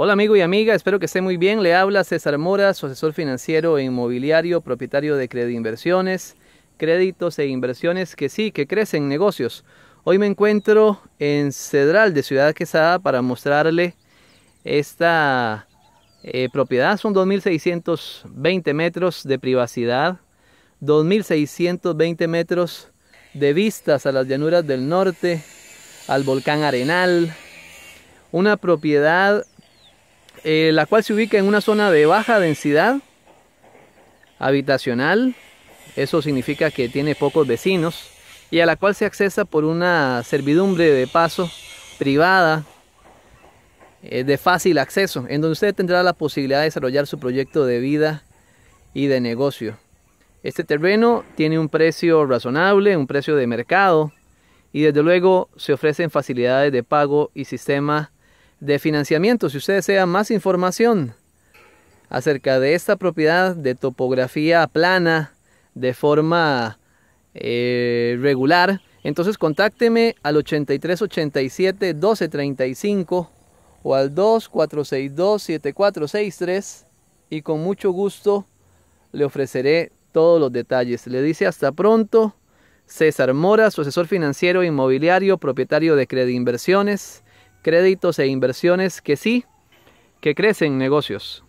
Hola amigo y amiga, espero que esté muy bien. Le habla César Mora, su asesor financiero e inmobiliario, propietario de Credit Inversiones, créditos e inversiones que sí, que crecen negocios. Hoy me encuentro en Cedral de Ciudad Quesada para mostrarle esta eh, propiedad. Son 2.620 metros de privacidad, 2.620 metros de vistas a las llanuras del norte, al volcán Arenal. Una propiedad eh, la cual se ubica en una zona de baja densidad habitacional, eso significa que tiene pocos vecinos, y a la cual se accesa por una servidumbre de paso privada eh, de fácil acceso, en donde usted tendrá la posibilidad de desarrollar su proyecto de vida y de negocio. Este terreno tiene un precio razonable, un precio de mercado, y desde luego se ofrecen facilidades de pago y sistemas de financiamiento. Si usted desea más información acerca de esta propiedad de topografía plana de forma eh, regular, entonces contácteme al 8387 1235 o al 2462 7463 y con mucho gusto le ofreceré todos los detalles. Le dice hasta pronto César Mora, su asesor financiero inmobiliario, propietario de Credit Inversiones créditos e inversiones que sí, que crecen negocios.